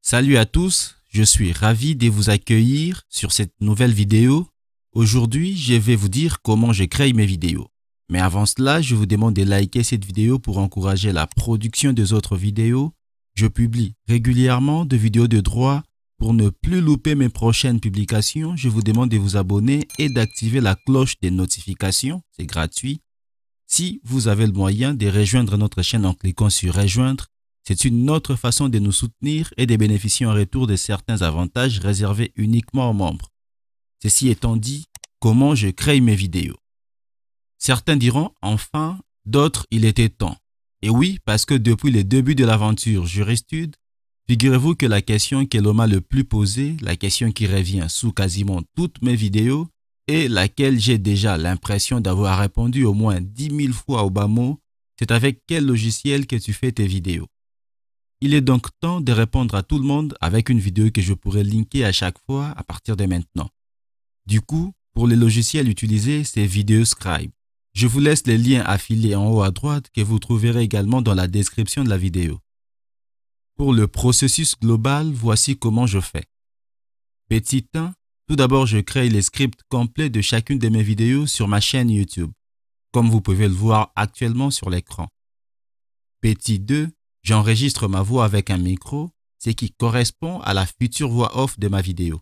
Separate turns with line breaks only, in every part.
Salut à tous, je suis ravi de vous accueillir sur cette nouvelle vidéo. Aujourd'hui, je vais vous dire comment je crée mes vidéos. Mais avant cela, je vous demande de liker cette vidéo pour encourager la production des autres vidéos. Je publie régulièrement des vidéos de droit, pour ne plus louper mes prochaines publications, je vous demande de vous abonner et d'activer la cloche des notifications, c'est gratuit. Si vous avez le moyen de rejoindre notre chaîne en cliquant sur Rejoindre, c'est une autre façon de nous soutenir et de bénéficier en retour de certains avantages réservés uniquement aux membres. Ceci étant dit, comment je crée mes vidéos Certains diront enfin, d'autres il était temps. Et oui, parce que depuis le début de l'aventure Juristude, Figurez-vous que la question qu'elle m'a le plus posée, la question qui revient sous quasiment toutes mes vidéos, et laquelle j'ai déjà l'impression d'avoir répondu au moins 10 000 fois au bas mot, c'est avec quel logiciel que tu fais tes vidéos. Il est donc temps de répondre à tout le monde avec une vidéo que je pourrais linker à chaque fois à partir de maintenant. Du coup, pour les logiciels utilisés, c'est VideoScribe. Je vous laisse les liens affiliés en haut à droite que vous trouverez également dans la description de la vidéo. Pour le processus global, voici comment je fais. Petit 1. Tout d'abord, je crée les scripts complets de chacune de mes vidéos sur ma chaîne YouTube, comme vous pouvez le voir actuellement sur l'écran. Petit 2. J'enregistre ma voix avec un micro, ce qui correspond à la future voix off de ma vidéo.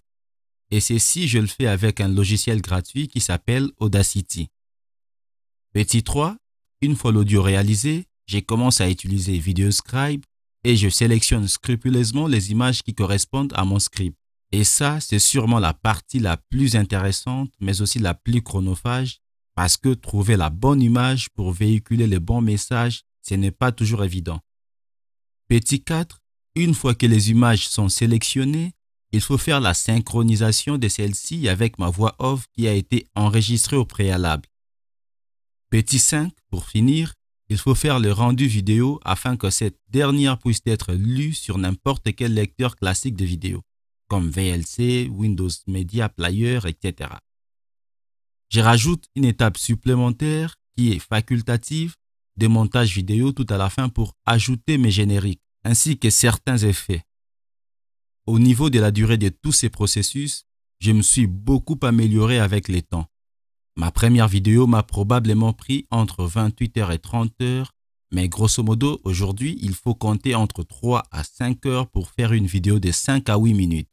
Et ceci, je le fais avec un logiciel gratuit qui s'appelle Audacity. Petit 3. Une fois l'audio réalisé, j'ai commencé à utiliser VideoScribe et je sélectionne scrupuleusement les images qui correspondent à mon script. Et ça, c'est sûrement la partie la plus intéressante, mais aussi la plus chronophage, parce que trouver la bonne image pour véhiculer le bon message, ce n'est pas toujours évident. Petit 4, une fois que les images sont sélectionnées, il faut faire la synchronisation de celles-ci avec ma voix off qui a été enregistrée au préalable. Petit 5, pour finir, il faut faire le rendu vidéo afin que cette dernière puisse être lue sur n'importe quel lecteur classique de vidéo, comme VLC, Windows Media Player, etc. Je rajoute une étape supplémentaire qui est facultative de montage vidéo tout à la fin pour ajouter mes génériques ainsi que certains effets. Au niveau de la durée de tous ces processus, je me suis beaucoup amélioré avec les temps. Ma première vidéo m'a probablement pris entre 28 heures et 30 heures, mais grosso modo, aujourd'hui, il faut compter entre 3 à 5 heures pour faire une vidéo de 5 à 8 minutes.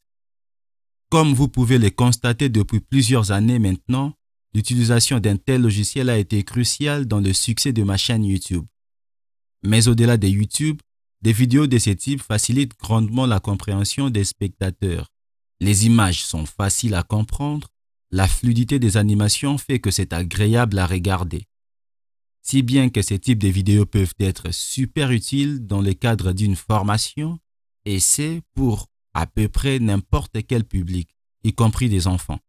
Comme vous pouvez le constater depuis plusieurs années maintenant, l'utilisation d'un tel logiciel a été cruciale dans le succès de ma chaîne YouTube. Mais au-delà des YouTube, des vidéos de ce type facilitent grandement la compréhension des spectateurs. Les images sont faciles à comprendre, la fluidité des animations fait que c'est agréable à regarder. Si bien que ces types de vidéos peuvent être super utiles dans le cadre d'une formation, et c'est pour à peu près n'importe quel public, y compris des enfants.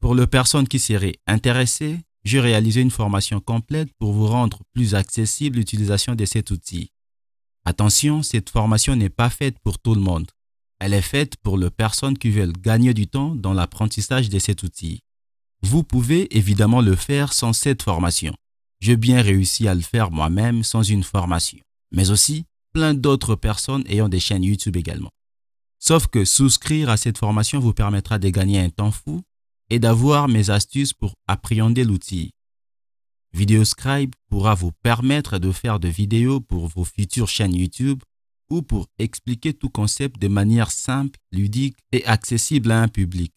Pour les personnes qui seraient intéressées, j'ai réalisé une formation complète pour vous rendre plus accessible l'utilisation de cet outil. Attention, cette formation n'est pas faite pour tout le monde. Elle est faite pour les personnes qui veulent gagner du temps dans l'apprentissage de cet outil. Vous pouvez évidemment le faire sans cette formation. J'ai bien réussi à le faire moi-même sans une formation, mais aussi plein d'autres personnes ayant des chaînes YouTube également. Sauf que souscrire à cette formation vous permettra de gagner un temps fou et d'avoir mes astuces pour appréhender l'outil. VideoScribe pourra vous permettre de faire des vidéos pour vos futures chaînes YouTube ou pour expliquer tout concept de manière simple, ludique et accessible à un public.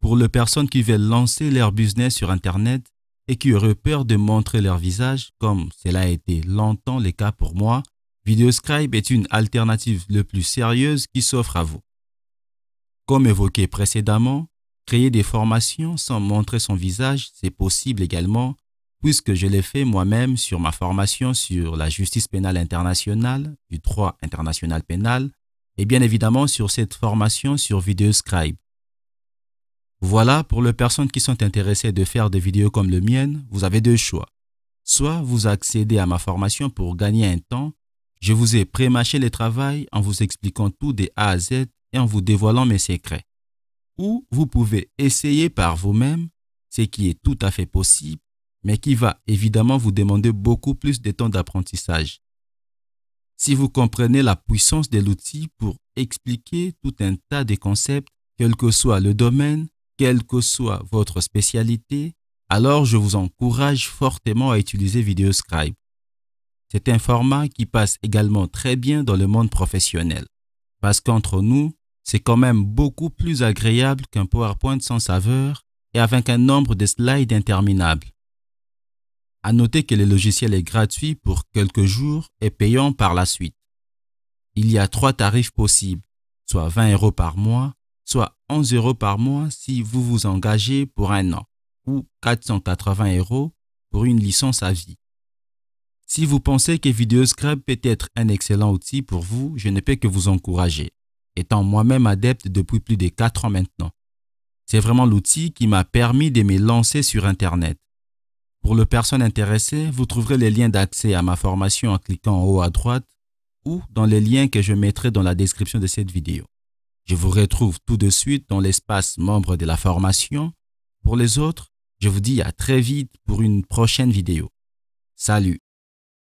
Pour les personnes qui veulent lancer leur business sur Internet et qui auraient peur de montrer leur visage, comme cela a été longtemps le cas pour moi, VideoScribe est une alternative le plus sérieuse qui s'offre à vous. Comme évoqué précédemment, créer des formations sans montrer son visage, c'est possible également puisque je l'ai fait moi-même sur ma formation sur la justice pénale internationale, du droit international pénal, et bien évidemment sur cette formation sur VideoScribe. Voilà, pour les personnes qui sont intéressées de faire des vidéos comme le mienne, vous avez deux choix. Soit vous accédez à ma formation pour gagner un temps, je vous ai prémâché le travail en vous expliquant tout des A à Z et en vous dévoilant mes secrets. Ou vous pouvez essayer par vous-même, ce qui est tout à fait possible, mais qui va évidemment vous demander beaucoup plus de temps d'apprentissage. Si vous comprenez la puissance de l'outil pour expliquer tout un tas de concepts, quel que soit le domaine, quelle que soit votre spécialité, alors je vous encourage fortement à utiliser VideoScribe. C'est un format qui passe également très bien dans le monde professionnel. Parce qu'entre nous, c'est quand même beaucoup plus agréable qu'un PowerPoint sans saveur et avec un nombre de slides interminables. À noter que le logiciel est gratuit pour quelques jours et payant par la suite. Il y a trois tarifs possibles, soit 20 euros par mois, soit 11 euros par mois si vous vous engagez pour un an, ou 480 euros pour une licence à vie. Si vous pensez que VideoScribe peut être un excellent outil pour vous, je ne peux que vous encourager, étant moi-même adepte depuis plus de 4 ans maintenant. C'est vraiment l'outil qui m'a permis de me lancer sur Internet pour les personnes intéressées, vous trouverez les liens d'accès à ma formation en cliquant en haut à droite ou dans les liens que je mettrai dans la description de cette vidéo. Je vous retrouve tout de suite dans l'espace membre de la formation. Pour les autres, je vous dis à très vite pour une prochaine vidéo. Salut